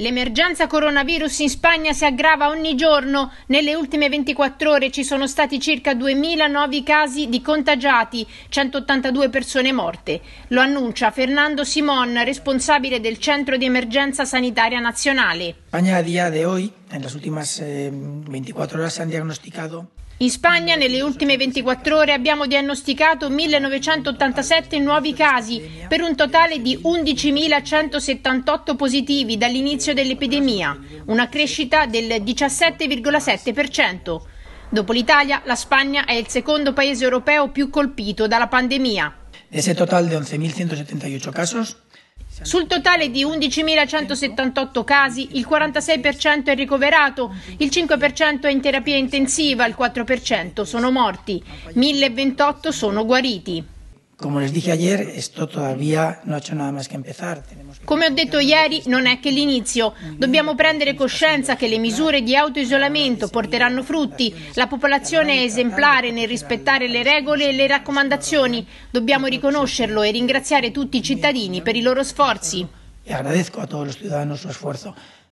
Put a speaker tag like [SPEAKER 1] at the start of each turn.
[SPEAKER 1] L'emergenza coronavirus in Spagna si aggrava ogni giorno. Nelle ultime 24 ore ci sono stati circa 2.000 nuovi casi di contagiati, 182 persone morte. Lo annuncia Fernando Simon, responsabile del Centro di Emergenza Sanitaria Nazionale.
[SPEAKER 2] Spagna a dia de hoy En las últimas eh, 24 horas se han diagnosticado
[SPEAKER 1] In Spagna nelle ultime 24 ore abbiamo diagnosticato 1987 nuovi casi per un totale di 11.178 positivi dall'inizio dell'epidemia, una crescita del 17,7%. Dopo l'Italia, la Spagna è il secondo paese europeo più colpito dalla pandemia.
[SPEAKER 3] De ese totale di 11.178 casi
[SPEAKER 1] cioè, Sul totale di 11.178 casi, il 46% è ricoverato, il 5% è in terapia intensiva, il 4% sono morti, 1.028 sono guariti. Come ho detto ieri, non è che l'inizio. Dobbiamo prendere coscienza che le misure di autoisolamento porteranno frutti. La popolazione è esemplare nel rispettare le regole e le raccomandazioni. Dobbiamo riconoscerlo e ringraziare tutti i cittadini per i loro sforzi.
[SPEAKER 3] E agradezco a tutti i cittadini
[SPEAKER 2] il suo sforzo.